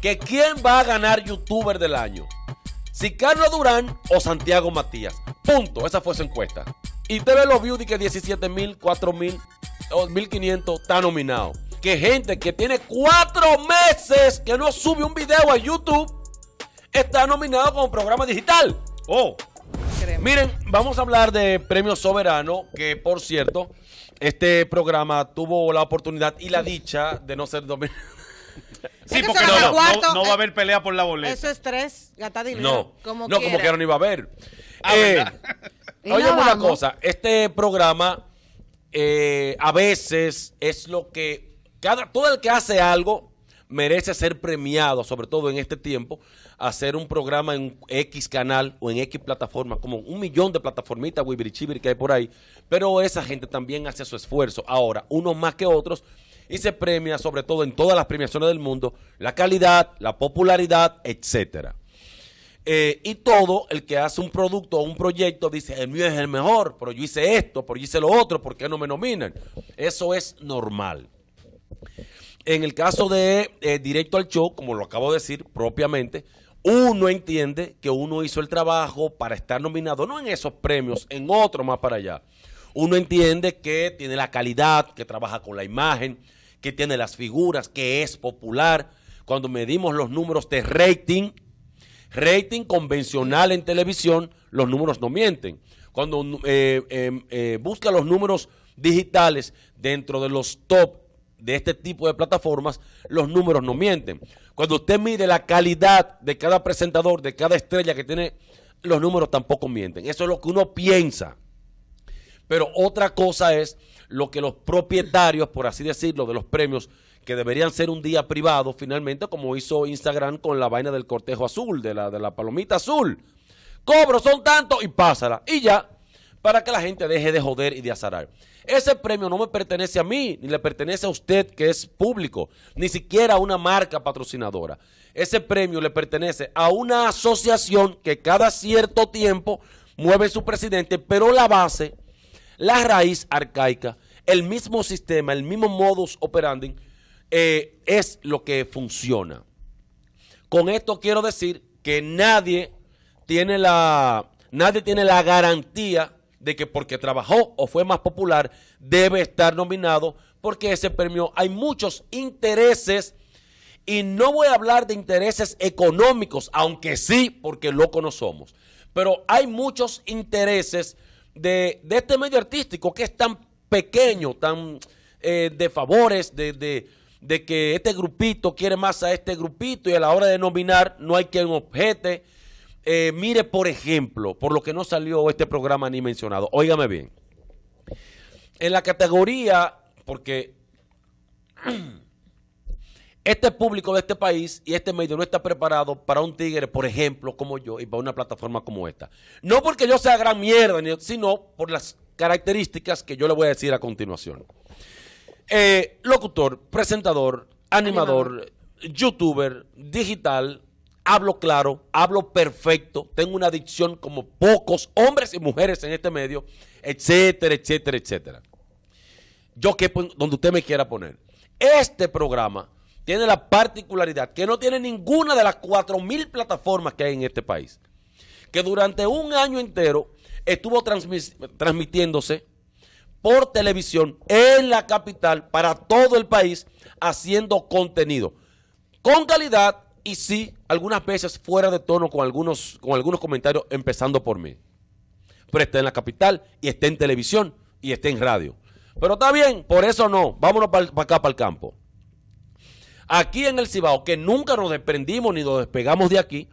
que quién va a ganar youtuber del año. Si Carlos Durán o Santiago Matías. Punto. Esa fue su encuesta. Y TV Lo Beauty que 17 mil, 4 mil, 1500 está nominado. Que gente que tiene cuatro meses que no sube un video a YouTube está nominado como programa digital. Oh. Miren, vamos a hablar de Premio Soberano, que por cierto, este programa tuvo la oportunidad y la dicha de no ser dominado. Sí, porque no, va a haber pelea por la boleta. Eso es tres, No, como no, como que no iba a haber. Ah, eh, una cosa, este programa eh, a veces es lo que cada todo el que hace algo merece ser premiado, sobre todo en este tiempo, hacer un programa en X canal o en X plataforma, como un millón de plataformitas, que hay por ahí, pero esa gente también hace su esfuerzo. Ahora, unos más que otros, y se premia, sobre todo en todas las premiaciones del mundo, la calidad, la popularidad, etc. Eh, y todo el que hace un producto o un proyecto dice, el mío es el mejor, pero yo hice esto, pero yo hice lo otro, ¿por qué no me nominan? Eso es normal. En el caso de eh, Directo al Show, como lo acabo de decir propiamente, uno entiende que uno hizo el trabajo para estar nominado, no en esos premios, en otro más para allá. Uno entiende que tiene la calidad, que trabaja con la imagen, que tiene las figuras, que es popular. Cuando medimos los números de rating, rating convencional en televisión, los números no mienten. Cuando eh, eh, eh, busca los números digitales dentro de los top de este tipo de plataformas, los números no mienten. Cuando usted mide la calidad de cada presentador, de cada estrella que tiene, los números tampoco mienten. Eso es lo que uno piensa. Pero otra cosa es lo que los propietarios, por así decirlo, de los premios que deberían ser un día privado finalmente, como hizo Instagram con la vaina del cortejo azul, de la, de la palomita azul. Cobro, son tantos y pásala. Y ya, para que la gente deje de joder y de azarar. Ese premio no me pertenece a mí, ni le pertenece a usted que es público, ni siquiera a una marca patrocinadora. Ese premio le pertenece a una asociación que cada cierto tiempo mueve su presidente, pero la base la raíz arcaica, el mismo sistema, el mismo modus operandi, eh, es lo que funciona. Con esto quiero decir que nadie tiene la, nadie tiene la garantía de que porque trabajó o fue más popular debe estar nominado porque ese premio hay muchos intereses y no voy a hablar de intereses económicos, aunque sí, porque lo no somos, pero hay muchos intereses de, este medio artístico que es tan pequeño, tan eh, de favores, de, que este grupito quiere más a este grupito y a la hora de nominar no hay quien objete. Eh, mire, por ejemplo, por lo que no salió este programa ni mencionado, óigame bien. En la categoría, porque Este público de este país y este medio no está preparado para un tigre, por ejemplo, como yo, y para una plataforma como esta. No porque yo sea gran mierda, sino por las características que yo le voy a decir a continuación. Eh, locutor, presentador, animador, youtuber, digital, hablo claro, hablo perfecto, tengo una adicción como pocos hombres y mujeres en este medio, etcétera, etcétera, etcétera. Yo que donde usted me quiera poner. Este programa tiene la particularidad que no tiene ninguna de las 4.000 plataformas que hay en este país. Que durante un año entero estuvo transmitiéndose por televisión en la capital para todo el país haciendo contenido con calidad y sí, algunas veces fuera de tono con algunos, con algunos comentarios empezando por mí. Pero está en la capital y está en televisión y está en radio. Pero está bien, por eso no. Vámonos para acá, para el campo. Aquí en el Cibao, que nunca nos desprendimos ni nos despegamos de aquí,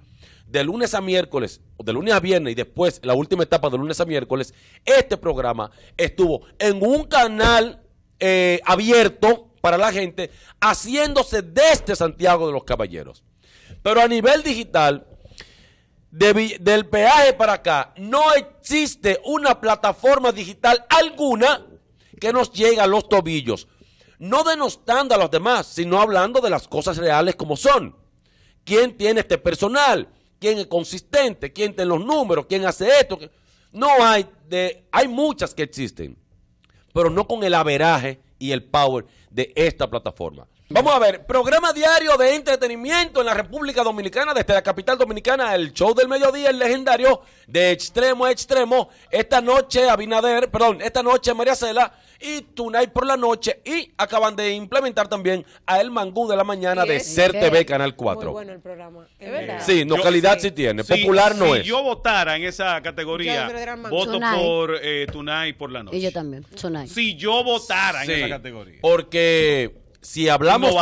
de lunes a miércoles, de lunes a viernes y después la última etapa de lunes a miércoles, este programa estuvo en un canal eh, abierto para la gente, haciéndose desde Santiago de los Caballeros. Pero a nivel digital, del peaje para acá, no existe una plataforma digital alguna que nos llegue a los tobillos no denostando a los demás, sino hablando de las cosas reales como son. ¿Quién tiene este personal? ¿Quién es consistente? ¿Quién tiene los números? ¿Quién hace esto? No hay, de, hay muchas que existen, pero no con el averaje y el power de esta plataforma. Vamos a ver, programa diario de entretenimiento en la República Dominicana, desde la capital dominicana, el show del mediodía, el legendario de extremo a extremo. Esta noche Abinader, perdón, esta noche María Cela y Tunay por la noche. Y acaban de implementar también a El Mangú de la mañana de Ser Canal 4. bueno el programa, es verdad. Sí, no, calidad sí, tiene, popular no si yo votara en esa categoría, voto por eh, Tunay por la noche. Y yo también, Tunay. Si yo votara en esa categoría. Porque si hablamos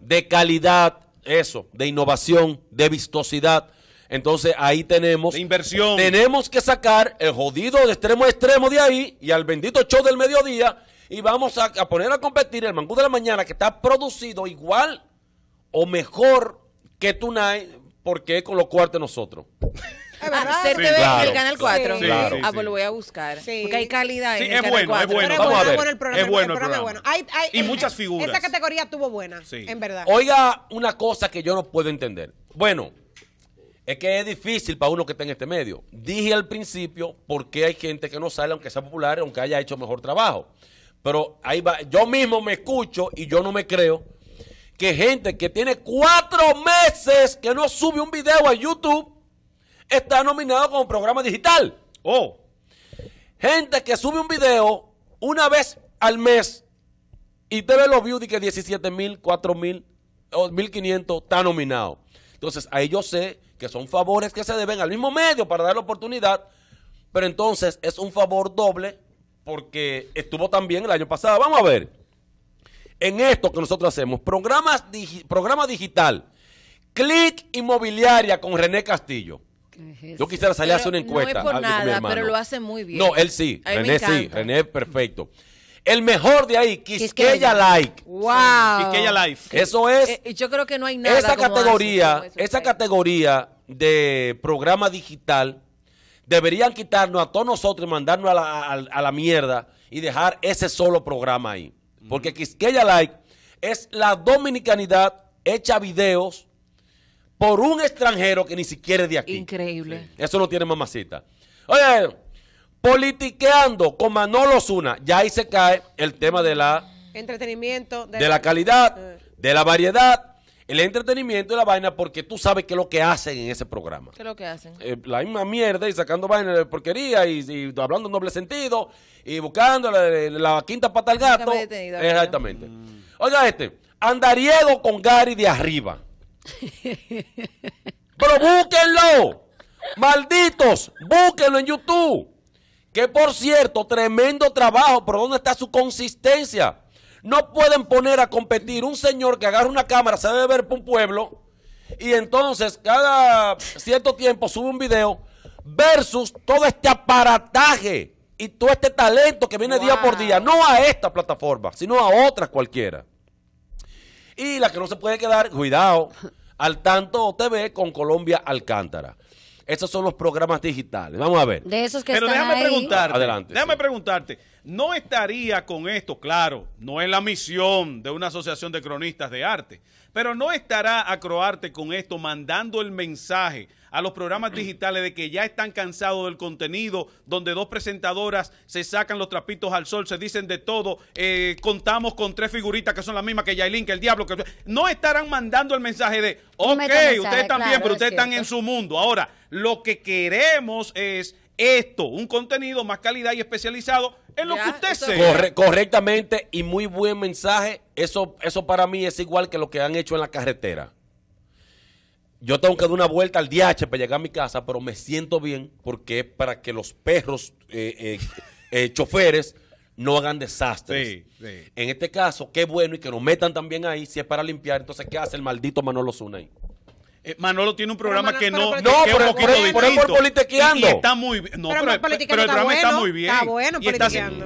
de calidad, eso, de innovación, de vistosidad, entonces ahí tenemos. Tenemos que sacar el jodido de extremo a extremo de ahí y al bendito show del mediodía y vamos a, poner a competir el mangú de la mañana que está producido igual o mejor que Tunay porque es con los cuartos nosotros. Ah, el canal 4. Ah, pues lo voy a buscar. Porque hay calidad en sí, el es canal bueno, 4. Es bueno, vamos a ver. Es Bueno el programa, es bueno Hay, hay, y muchas figuras. Esa categoría tuvo buena, en verdad. Oiga, una cosa que yo no puedo entender. Bueno, es que es difícil para uno que está en este medio. Dije al principio por qué hay gente que no sale, aunque sea popular, aunque haya hecho mejor trabajo. Pero ahí va, yo mismo me escucho y yo no me creo que gente que tiene cuatro meses que no sube un video a YouTube está nominado como programa digital. Oh. Gente que sube un video una vez al mes y te ve los views de que 17 mil, 4 mil, 1500 está nominado. Entonces, ahí yo sé que son favores que se deben al mismo medio para dar la oportunidad, pero entonces es un favor doble porque estuvo también el año pasado. Vamos a ver. En esto que nosotros hacemos, programa digital, clic inmobiliaria con René Castillo. Yo quisiera salir a hacer una encuesta. No es por nada, pero lo hace muy bien. No, él sí. René sí. René perfecto. El mejor de ahí, Quisqueya Like. Wow. Quisqueya Life. Eso es. Eh, y yo creo que no hay nada. Esa categoría, esa categoría de programa digital deberían quitarnos a todos nosotros y mandarnos a la, mierda y dejar ese solo programa ahí. Porque Quisqueya Like es la dominicanidad hecha videos por un extranjero que ni siquiera es de aquí. Increíble. Eso no tiene mamacita. Oye, politiqueando con Manolo Zuna. Ya ahí se cae el tema de la... Entretenimiento. De, la, calidad, eh. de la variedad, el entretenimiento y la vaina, porque tú sabes qué es lo que hacen en ese programa. ¿Qué es lo que hacen? Eh, la misma mierda y sacando vaina de porquería y, hablando en doble sentido y buscando la, quinta pata al gato. Exactamente. Oiga este, andariego con Gary de arriba. Pero búsquenlo. Malditos, búsquenlo en YouTube. Que por cierto, tremendo trabajo, pero ¿dónde está su consistencia? No pueden poner a competir un señor que agarra una cámara, se debe ver por un pueblo, y entonces cada cierto tiempo sube un video versus todo este aparataje y todo este talento que viene día por día, no a esta plataforma, sino a otras cualquiera. Y la que no se puede quedar, cuidado, al tanto TV con Colombia Alcántara. Esos son los programas digitales. Vamos a ver. De esos que Pero están déjame Adelante. Déjame preguntarte. No estaría con esto, claro, no es la misión de una asociación de cronistas de arte, pero no estará a Croarte con esto mandando el mensaje a los programas digitales de que ya están cansados del contenido, donde dos presentadoras se sacan los trapitos al sol, se dicen de todo, eh, contamos con tres figuritas que son las mismas que Yailin, que el diablo, que no estarán mandando el mensaje de, ok, ustedes están pero ustedes están en su mundo. Ahora, lo que queremos es esto, un contenido más calidad y especializado en lo que usted se correctamente y muy buen mensaje. Eso, eso para mí es igual que lo que han hecho en la carretera yo tengo que dar una vuelta al DH para llegar a mi casa, pero me siento bien porque es para que los perros eh, eh, eh, choferes no hagan desastres. En este caso, qué bueno y que nos metan también ahí, si es para limpiar, entonces, ¿qué hace el maldito Manolo Zuna ahí? Eh, Manolo tiene un programa que no, que es un poquito Por, por politiqueando. está muy no, pero, el programa está muy bien. Está bueno y yo he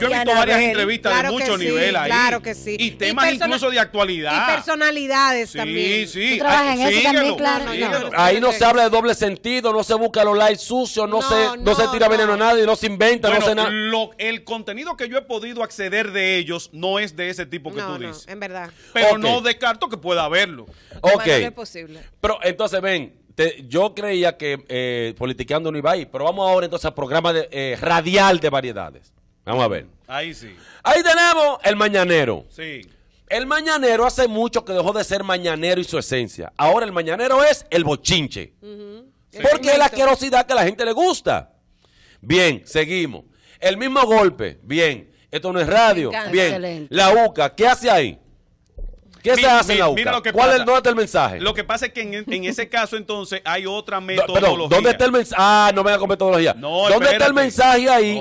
visto varias entrevistas de mucho nivel ahí. Claro que sí. Y temas incluso de actualidad. Y personalidades también. Sí, sí. Trabajan en eso también, claro. ahí no se habla de doble sentido, no se busca los likes sucios, no, se no se tira veneno a nadie, no se inventa, no se nada. el contenido que yo he podido acceder de ellos no es de ese tipo que tú dices. en verdad. Pero no descarto que pueda haberlo. Ok. Pero entonces se ven, yo creía que eh, politiqueando no iba ahí, pero vamos ahora entonces al programa eh, radial de variedades. Vamos a ver. Ahí sí. Ahí tenemos el mañanero. Sí. El mañanero hace mucho que dejó de ser mañanero y su esencia. Ahora el mañanero es el bochinche. Porque es la asquerosidad que a la gente le gusta. Bien, seguimos. El mismo golpe. Bien. Esto no es radio. Bien. La UCA, ¿qué hace ahí? ¿Qué se hace ¿Cuál es, ¿Dónde está el mensaje? Lo que pasa es que en, ese caso, entonces, hay otra metodología. Perdón, ¿dónde está el mensaje? Ah, no me con metodología. ¿Dónde está el mensaje ahí?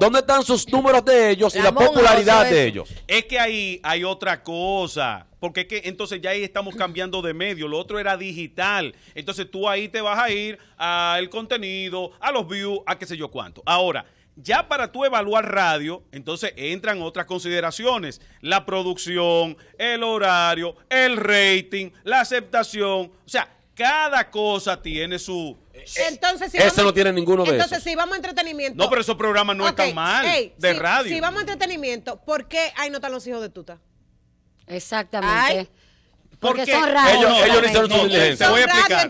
¿Dónde están sus números de ellos y la popularidad de ellos? Es que ahí hay otra cosa porque es que entonces ya ahí estamos cambiando de medio, lo otro era digital. Entonces tú ahí te vas a ir al contenido, a los views, a qué sé yo cuánto. Ahora, ya para tú evaluar radio, entonces entran otras consideraciones. La producción, el horario, el rating, la aceptación. O sea, cada cosa tiene su... Eh, entonces, si eso no tiene ninguno de Entonces, si vamos a entretenimiento... No, pero esos programas no están mal de radio. Si vamos a entretenimiento, ¿por qué ahí no están los hijos de tuta? Exactamente. Porque, son raros. Ellos, no, hicieron voy a explicar.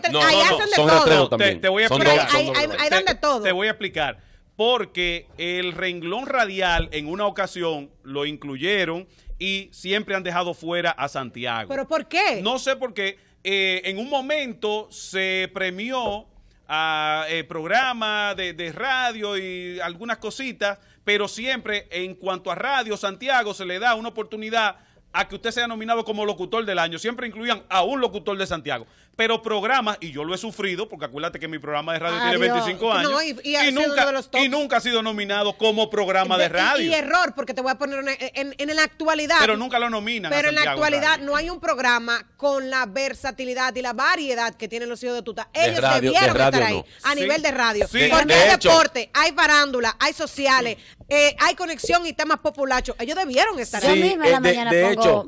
son Te, voy a explicar. de todo. Te voy a explicar porque el renglón radial en una ocasión lo incluyeron y siempre han dejado fuera a Santiago. ¿Pero por qué? No sé por qué. Eh, en un momento se premió a programa eh, programa de, de, radio y algunas cositas, pero siempre en cuanto a radio, Santiago se le da una oportunidad a que usted sea nominado como locutor del año. Siempre incluían a un locutor de Santiago pero programas, y yo lo he sufrido, porque acuérdate que mi programa de radio tiene 25 años, y, nunca, nunca, ha sido nominado como programa de, radio. Y, error, porque te voy a poner en, en, la actualidad. Pero nunca lo nominan. Pero en la actualidad no hay un programa con la versatilidad y la variedad que tienen los hijos de Tuta. Ellos debieron estar ahí, a nivel de radio. Porque hay deporte, hay farándula, hay sociales, eh, hay conexión y temas populachos. Ellos debieron estar ahí. Eh, yo misma la mañana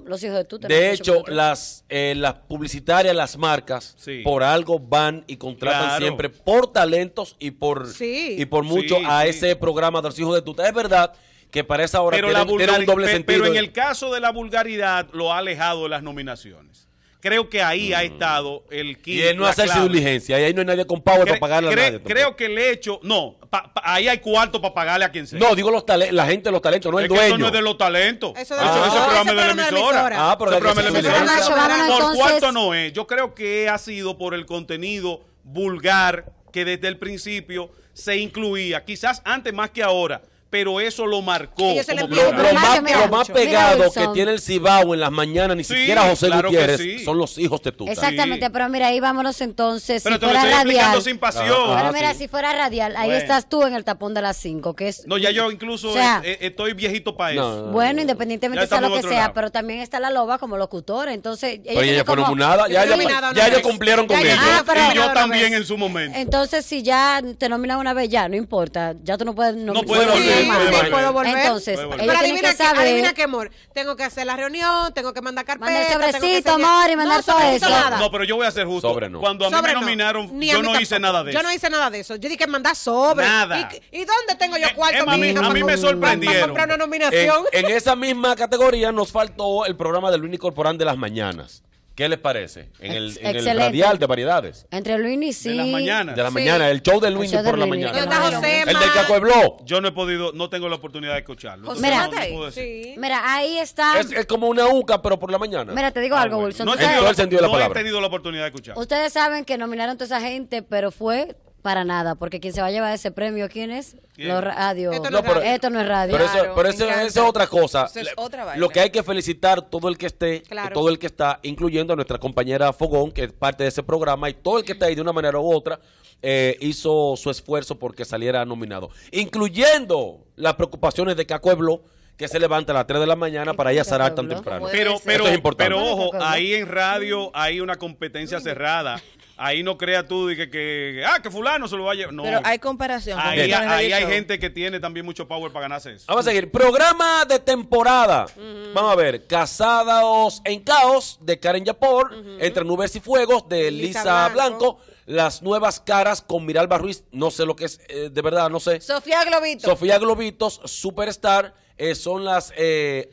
los hijos de Tuta. De hecho, las, eh, las publicitarias, las marcas, por algo van y contratan siempre por talentos y por, y por mucho a ese programa de los hijos de tuta. Es verdad que para esa hora pero un doble sentido. Pero en el caso de la vulgaridad lo ha alejado de las nominaciones. Creo que ahí ha mm. estado el quinto. Y no hacerse diligencia, ahí no hay nadie con pago para pagarle a nadie. Creo que el hecho, no, ahí hay cuarto para pagarle a quien sea. No, digo los la gente de los talentos, no es el dueño. Eso no es de los talentos. Eso, ah, eso, es de la emisora. Ah, pero de la emisora. Por cuarto no es. Yo creo que ha sido por el contenido vulgar que desde el principio se incluía, quizás antes más que ahora, pero eso lo marcó. lo, más, más pegado que tiene el Cibao en las mañanas, ni siquiera José Gutiérrez, son los hijos de tú. Exactamente, pero mira, ahí vámonos entonces. Pero te lo estoy explicando sin pasión. Ah, ah, pero ah, mira, si fuera radial, ahí estás tú en el tapón de las 5, que es... No, ya yo incluso e, e, estoy viejito para eso. bueno, independientemente sea lo que sea, pero también está la loba como locutora, entonces... Ellos fueron ya ellos cumplieron con ello Y yo también en su momento. Entonces, si ya te nominan una vez, ya, no importa, ya tú no puedes nominar. Entonces, Pero adivina, que amor. Tengo que hacer la reunión, tengo que mandar carpeta. Mandar sobrecito, amor, y mandar todo eso. No, pero yo voy a hacer justo. Cuando a mí me nominaron, yo no hice nada de eso. Yo no hice nada de eso. Yo dije que mandar sobre. Nada. ¿Y dónde tengo yo eh, cuarto, eh, A mí me sorprendieron. nominación. En esa misma categoría nos faltó el programa del Luis Corporán de las mañanas. ¿Qué les parece? En el, radial de variedades. Entre Luini sí. De la mañana. De la mañana, el show de Luini por la mañana. el del Caco Yo no he podido, no tengo la oportunidad de escucharlo. mira, no, ahí. Sí. mira, ahí está. Es, como una UCA, pero por la mañana. Mira, te digo ah, algo, Wilson. No, he tenido, la, no he tenido la oportunidad de escucharlo. Ustedes saben que nominaron a toda esa gente, pero fue para nada, porque quien se va a llevar ese premio, ¿quién es? Los radio. Esto no, es radio. Pero, Esto no es eso, es otra cosa. Lo que hay que felicitar todo el que esté, eh, todo el que está, incluyendo a nuestra compañera Fogón, que es parte de ese programa, y todo el que está ahí de una manera u otra, eh, hizo su esfuerzo porque saliera nominado. Incluyendo las preocupaciones de Cacueblo que se levanta a las 3 de la mañana para ella zarar tan temprano. Pero, pero, pero ojo, ahí en radio hay una competencia cerrada. Ahí no crea tú y que, que, ah, que fulano se lo va a No. Pero hay comparación. Ahí, hay gente que tiene también mucho power para ganarse eso. Vamos a seguir. Programa de temporada. Vamos a ver. Casados en Caos de Karen Yapor. Entre Nubes y Fuegos de Lisa, Blanco las nuevas caras con Miralba Ruiz, no sé lo que es, eh, de verdad, no sé. Sofía Globitos. Sofía Globitos, Superstar. Eh, son las eh,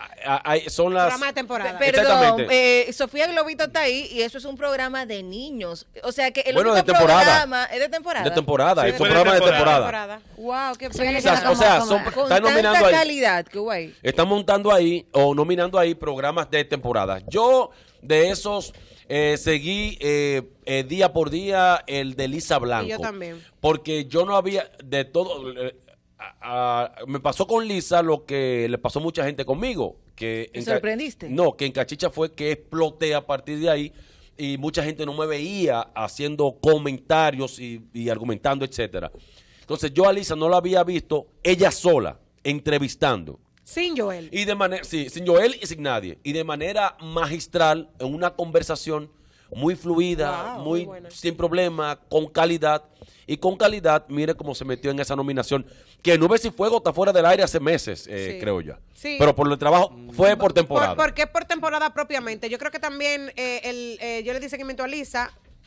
son las programa de temporada perdón eh, Sofía Globito está ahí y eso es un programa de niños o sea que el bueno, de temporada. programa es de temporada de temporada es un programa de temporada. wow qué o sea, son, con están calidad qué guay. están montando ahí o nominando ahí programas de temporada yo de esos eh, seguí eh, eh, día por día el de Lisa Blanco. yo también. Porque yo no había de todo. me pasó con Lisa lo que le pasó mucha gente conmigo. Que ¿Te sorprendiste? No, que en Cachicha fue que exploté a partir de ahí y mucha gente no me veía haciendo comentarios y, y argumentando, etcétera. Entonces yo a Lisa no la había visto ella sola entrevistando. Sin Joel. Y de manera, sí, sin Joel y sin nadie. Y de manera magistral, en una conversación muy fluida, muy, sin problema, con calidad. Y con calidad, mire cómo se metió en esa nominación. Que no ves si Fuego está fuera del aire hace meses, eh, creo yo. Pero por el trabajo fue por temporada. Por, porque por temporada propiamente. Yo creo que también eh, el, eh, yo le dije que a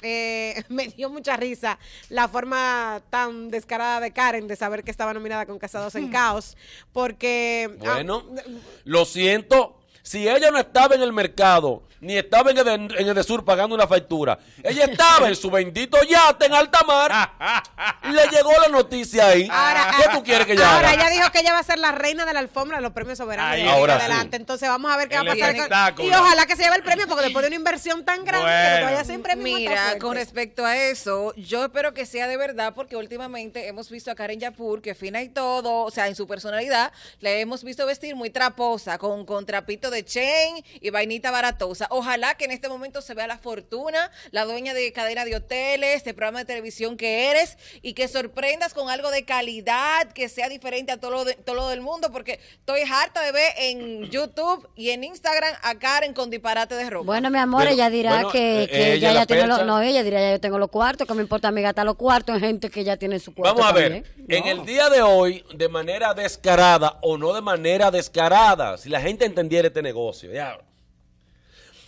eh, me dio mucha risa la forma tan descarada de Karen de saber que estaba nominada con Casados en hmm. Caos, porque... Ah, bueno, eh, lo siento, si ella no estaba en el mercado, ni estaba en el, de sur pagando una factura, ella estaba en su bendito yate en alta mar, le llegó la noticia ahí. ¿Qué ah, tú quieres que ella Ahora, ella dijo que ella va a ser la reina de la alfombra de los premios soberanos. Ahí, Entonces, vamos a ver qué va a pasar. y ojalá que se lleve el premio, porque después de una inversión tan grande, que vaya Mira, con respecto a eso, yo espero que sea de verdad porque últimamente hemos visto a Karen Yapur, que fina y todo, o sea, en su personalidad, le hemos visto vestir muy traposa, con, trapitos de Chain y vainita baratosa. Ojalá que en este momento se vea la fortuna, la dueña de cadena de hoteles, de programa de televisión que eres y que sorprendas con algo de calidad que sea diferente a todo lo, todo del mundo, porque estoy harta de ver en YouTube y en Instagram a Karen con disparate de ropa. Bueno, mi amor, ella dirá eh, que, ella, ya tiene los, yo tengo los cuartos, que me importa mi gata los cuartos, gente que ya tiene su cuarto. Vamos a ver, en el día de hoy, de manera descarada o no de manera descarada, si la gente entendiera este este negocio. Ya.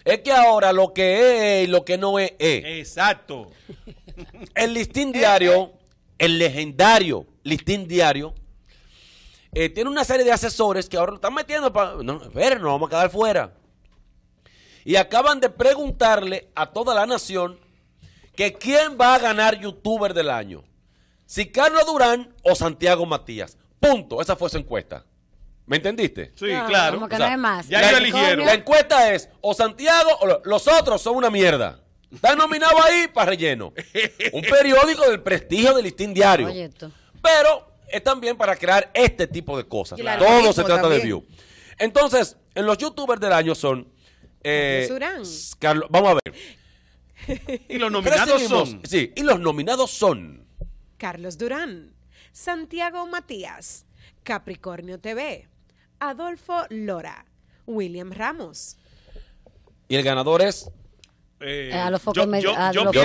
Es que ahora lo que es y lo que no es Exacto. El listín diario, el legendario listín diario, eh, tiene una serie de asesores que ahora lo están metiendo para... No, espera, no vamos a quedar fuera. Y acaban de preguntarle a toda la nación que quién va a ganar youtuber del año. Si Carlos Durán o Santiago Matías. Punto. Esa fue su encuesta. ¿Me entendiste? Sí, ah, claro. como que O más. Ya ellos eligieron. La encuesta es o Santiago o los otros son una mierda. Está nominado ahí para relleno. Un periódico del prestigio del listín diario. Pero es también para crear este tipo de cosas. Todo se trata de view. Entonces, en los youtubers del año son... eh, vamos a ver. Y los nominados son. Sí, y los nominados son... Carlos Durán, Santiago Matías, Capricornio TV, Adolfo Lora. William Ramos. Y el ganador es eh, yo,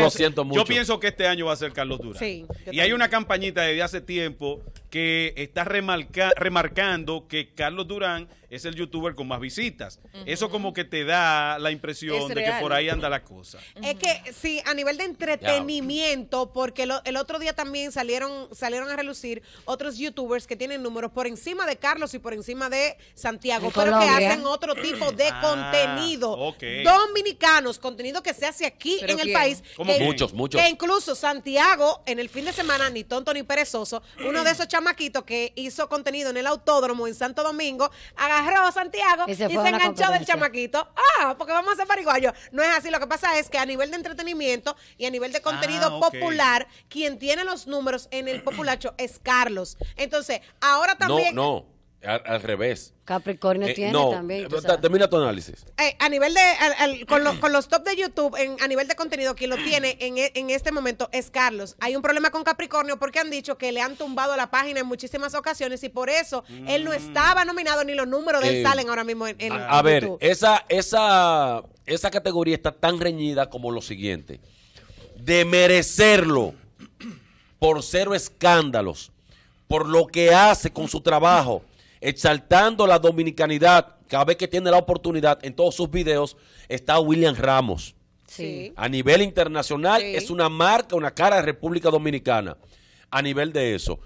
lo siento mucho. Yo pienso que este año va a ser Carlos Dura. Sí, y hay una campañita desde hace tiempo que está remarcando que Carlos Durán es el youtuber con más visitas. Eso como que te da la impresión de que por ahí anda la cosa. Es que sí, a nivel de entretenimiento, porque el otro día también salieron, salieron a relucir otros youtubers que tienen números por encima de Carlos y por encima de Santiago, pero que hacen otro tipo de ah, contenido. Dominicanos, contenido que se hace aquí en el país. Como muchos, muchos. Que incluso Santiago, en el fin de semana, ni tonto ni perezoso, uno de esos chamaquito que hizo contenido en el autódromo en Santo Domingo, agarró a Santiago y se, enganchó del chamaquito. Ah, porque vamos a ser pariguayos. No es así. Lo que pasa es que a nivel de entretenimiento y a nivel de contenido ah, popular, quien tiene los números en el populacho es Carlos. Entonces, ahora también. No, no. Al, revés. Capricornio eh, tiene también. Termina tu análisis. Eh, a nivel de, con, los top de YouTube, en, a nivel de contenido, quien lo tiene e, en, este momento es Carlos. Hay un problema con Capricornio porque han dicho que le han tumbado la página en muchísimas ocasiones y por eso él no mm. estaba nominado ni los números de él eh, salen ahora mismo en, en a, a ver, esa, esa, esa categoría está tan reñida como lo siguiente. De merecerlo por cero escándalos, por lo que hace con su trabajo exaltando la dominicanidad cada vez que tiene la oportunidad en todos sus videos, está William Ramos. Sí. A nivel internacional es una marca, una cara de República Dominicana. A nivel de eso.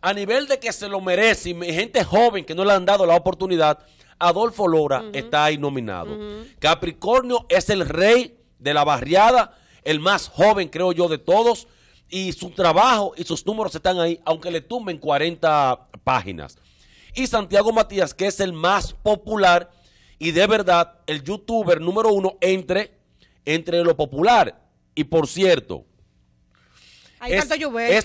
A nivel de que se lo merece y gente joven que no le han dado la oportunidad, Adolfo Lora está ahí nominado. Capricornio es el rey de la barriada, el más joven creo yo de todos, y su trabajo y sus números están ahí, aunque le tumben 40 páginas y Santiago Matías, que es el más popular y de verdad el youtuber número uno entre, entre lo popular. Y por cierto, es,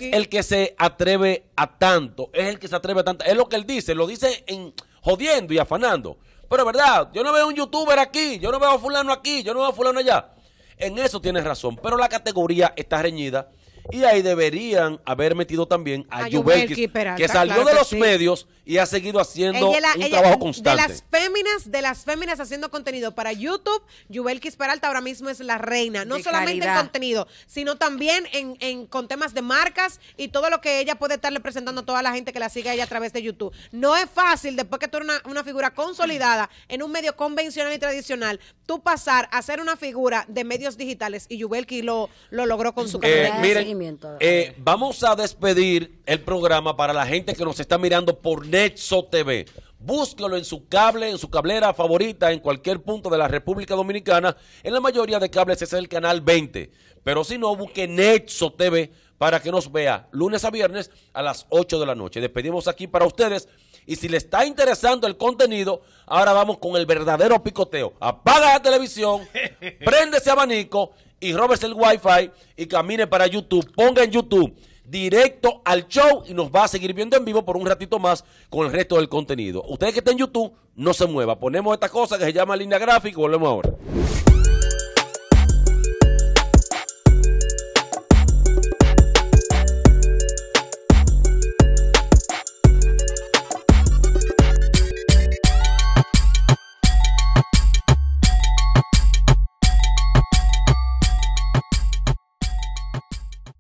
el que se atreve a tanto, es el que se atreve a tanto, es lo que él dice, lo dice en jodiendo y afanando. Pero verdad, yo no veo un youtuber aquí, yo no veo a fulano aquí, yo no veo a fulano allá. En eso tienes razón, pero la categoría está reñida y ahí deberían haber metido también a, a que salió de los medios y ha seguido haciendo un trabajo constante. De las féminas, de las féminas haciendo contenido para YouTube, Yubelkis Peralta ahora mismo es la reina, no solamente en contenido, sino también en, con temas de marcas y todo lo que ella puede estarle presentando a toda la gente que la sigue a ella a través de YouTube. No es fácil, después que tú eres una, figura consolidada en un medio convencional y tradicional, tú pasar a ser una figura de medios digitales y Yubelkis lo, lo logró con su eh, miren, eh, vamos a despedir el programa para la gente que nos está mirando por Nexo TV. Búsquelo en su cable, en su cablera favorita, en cualquier punto de la República Dominicana. En la mayoría de cables es el canal 20. Pero si no, busque Nexo TV para que nos vea lunes a viernes a las 8 de la noche. Despedimos aquí para ustedes. Y si le está interesando el contenido, ahora vamos con el verdadero picoteo. Apaga la televisión, prende ese abanico y róbese el wifi y camine para YouTube. Ponga en YouTube directo al show y nos va a seguir viendo en vivo por un ratito más con el resto del contenido. Ustedes que estén en YouTube, no se mueva. Ponemos esta cosa que se llama línea gráfica y volvemos ahora.